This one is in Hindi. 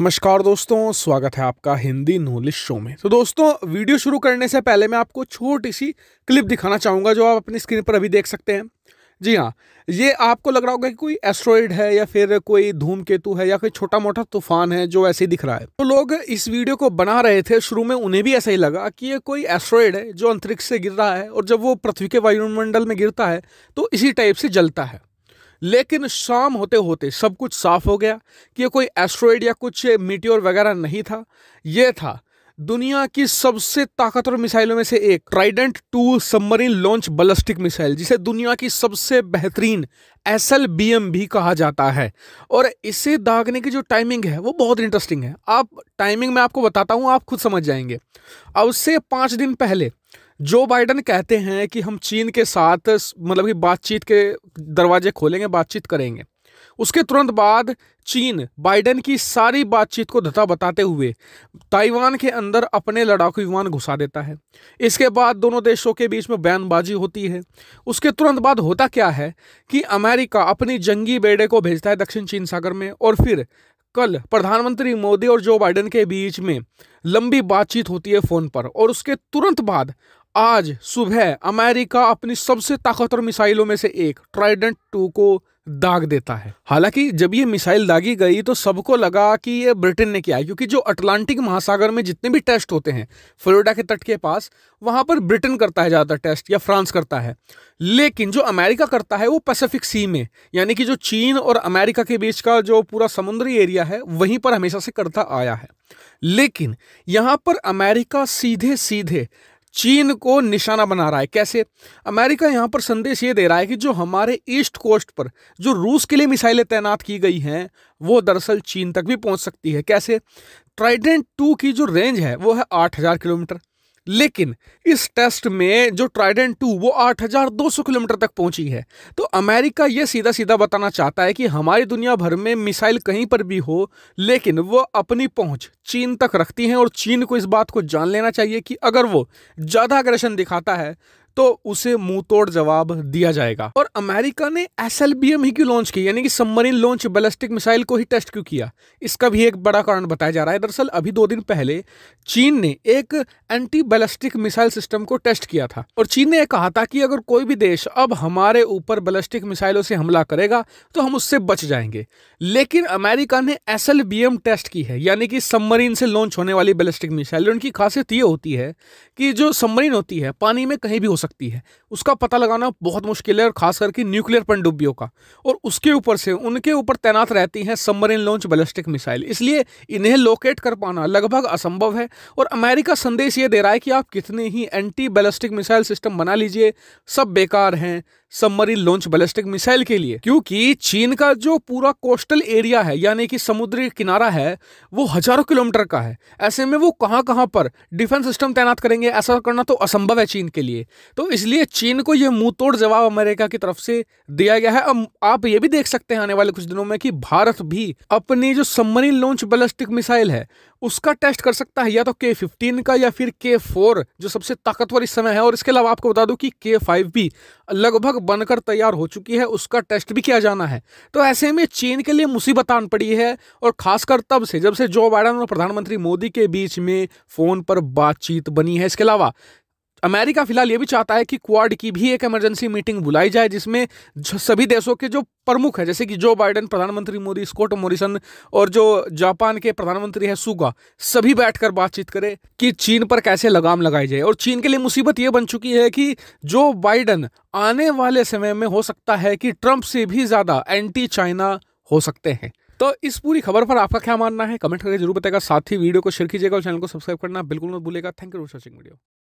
नमस्कार दोस्तों स्वागत है आपका हिंदी नॉलेज शो में तो दोस्तों वीडियो शुरू करने से पहले मैं आपको छोटी सी क्लिप दिखाना चाहूँगा जो आप अपनी स्क्रीन पर अभी देख सकते हैं जी हाँ ये आपको लग रहा होगा कि कोई एस्ट्रॉइड है या फिर कोई धूमकेतु है या कोई छोटा मोटा तूफान है जो ऐसे ही दिख रहा है तो लोग इस वीडियो को बना रहे थे शुरू में उन्हें भी ऐसा ही लगा कि ये कोई एस्ट्रॉइड है जो अंतरिक्ष से गिर रहा है और जब वो पृथ्वी के वायुमंडल में गिरता है तो इसी टाइप से जलता है लेकिन शाम होते होते सब कुछ साफ हो गया कि ये कोई एस्ट्रॉइड या कुछ मीटियोर वगैरह नहीं था ये था दुनिया की सबसे ताकतवर मिसाइलों में से एक Trident two submarine launch ballistic missile जिसे दुनिया की सबसे बेहतरीन एस एल बी एम भी कहा जाता है और इसे दागने की जो टाइमिंग है वो बहुत इंटरेस्टिंग है आप टाइमिंग मैं आपको बताता हूँ आप खुद समझ जाएंगे अब से पाँच दिन पहले जो बाइडन कहते हैं कि हम चीन के साथ मतलब कि बातचीत के दरवाजे खोलेंगे बातचीत करेंगे उसके तुरंत बाद चीन बाइडन की सारी बातचीत को धता बताते हुए ताइवान के अंदर अपने लड़ाकू विमान घुसा देता है इसके बाद दोनों देशों के बीच में बयानबाजी होती है उसके तुरंत बाद होता क्या है कि अमेरिका अपनी जंगी बेड़े को भेजता है दक्षिण चीन सागर में और फिर कल प्रधानमंत्री मोदी और जो बाइडन के बीच में लंबी बातचीत होती है फ़ोन पर और उसके तुरंत बाद आज सुबह अमेरिका अपनी सबसे ताकतवर मिसाइलों में से एक ट्राइडेंट टू को दाग देता है हालांकि जब ये मिसाइल दागी गई तो सबको लगा कि ये ब्रिटेन ने किया है क्योंकि जो अटलांटिक महासागर में जितने भी टेस्ट होते हैं फ्लोरिडा के तट के पास वहां पर ब्रिटेन करता है ज़्यादा टेस्ट या फ्रांस करता है लेकिन जो अमेरिका करता है वो पैसिफिक सी में यानी कि जो चीन और अमेरिका के बीच का जो पूरा समुद्री एरिया है वहीं पर हमेशा से करता आया है लेकिन यहाँ पर अमेरिका सीधे सीधे चीन को निशाना बना रहा है कैसे अमेरिका यहाँ पर संदेश ये दे रहा है कि जो हमारे ईस्ट कोस्ट पर जो रूस के लिए मिसाइलें तैनात की गई हैं वो दरअसल चीन तक भी पहुँच सकती है कैसे ट्राइडेंट टू की जो रेंज है वो है आठ हज़ार किलोमीटर लेकिन इस टेस्ट में जो ट्राइडेंट टू वो 8,200 किलोमीटर तक पहुंची है तो अमेरिका ये सीधा सीधा बताना चाहता है कि हमारी दुनिया भर में मिसाइल कहीं पर भी हो लेकिन वो अपनी पहुंच चीन तक रखती हैं और चीन को इस बात को जान लेना चाहिए कि अगर वो ज़्यादा अग्रेशन दिखाता है तो उसे मुंह तोड़ जवाब दिया जाएगा और अमेरिका ने एस ही क्यों लॉन्च की यानी कि सबमरीन लॉन्च बैलिस्टिक मिसाइल को ही टेस्ट क्यों किया इसका भी एक बड़ा कारण बताया जा रहा है दरअसल अभी दो दिन पहले चीन ने एक एंटी बैलिस्टिक मिसाइल सिस्टम को टेस्ट किया था और चीन ने कहा था कि अगर कोई भी देश अब हमारे ऊपर बैलिस्टिक मिसाइलों से हमला करेगा तो हम उससे बच जाएंगे लेकिन अमेरिका ने एस टेस्ट की है यानी कि सबमरीन से लॉन्च होने वाली बैलिस्टिक मिसाइल उनकी खासियत ये होती है कि जो सबमरीन होती है पानी में कहीं भी हो सकती सकती है उसका पता लगाना बहुत मुश्किल है और खास करके न्यूक्लियर पनडुब्बियों का और उसके ऊपर से उनके ऊपर तैनात रहती हैं सबमरीन लॉन्च बैलिस्टिक मिसाइल इसलिए इन्हें लोकेट कर पाना लगभग असंभव है और अमेरिका संदेश ये दे रहा है कि आप कितने ही एंटी बैलिस्टिक मिसाइल सिस्टम बना लीजिए सब बेकार हैं सबमरीन लॉन्च बैलिस्टिक मिसाइल के लिए क्योंकि चीन का जो पूरा कोस्टल एरिया है यानी कि समुद्री किनारा है वो हजारों किलोमीटर का है ऐसे में वो कहाँ कहाँ पर डिफेंस सिस्टम तैनात करेंगे ऐसा करना तो असंभव है चीन के लिए तो इसलिए चीन को यह मुंह तोड़ जवाब अमेरिका की तरफ से दिया गया है अब आप ये भी देख सकते हैं आने वाले कुछ दिनों में कि भारत भी अपनी जो सबमरीन लॉन्च बैलिस्टिक मिसाइल है उसका टेस्ट कर सकता है या तो के फिफ्टीन का या फिर के फोर जो सबसे ताकतवर इस समय है और इसके अलावा आपको बता दूं कि के फाइव भी लगभग बनकर तैयार हो चुकी है उसका टेस्ट भी किया जाना है तो ऐसे में चीन के लिए मुसीबत आन पड़ी है और खासकर तब से जब से जो बाइडन और प्रधानमंत्री मोदी के बीच में फ़ोन पर बातचीत बनी है इसके अलावा अमेरिका फिलहाल ये भी चाहता है कि क्वाड की भी एक इमरजेंसी मीटिंग बुलाई जाए जिसमें सभी देशों के जो प्रमुख है जैसे कि जो बाइडेन प्रधानमंत्री मोदी स्कॉट मोरिसन और जो जापान के प्रधानमंत्री है सुगा सभी बैठकर बातचीत करें कि चीन पर कैसे लगाम लगाई जाए और चीन के लिए मुसीबत यह बन चुकी है कि जो बाइडन आने वाले समय में हो सकता है कि ट्रंप से भी ज़्यादा एंटी चाइना हो सकते हैं तो इस पूरी खबर पर आपका क्या मानना है कमेंट करके जरूर बताएगा साथ ही वीडियो को शेयर कीजिएगा और चैनल को सब्सक्राइब करना बिल्कुल मत भूलेगा thank you for watching video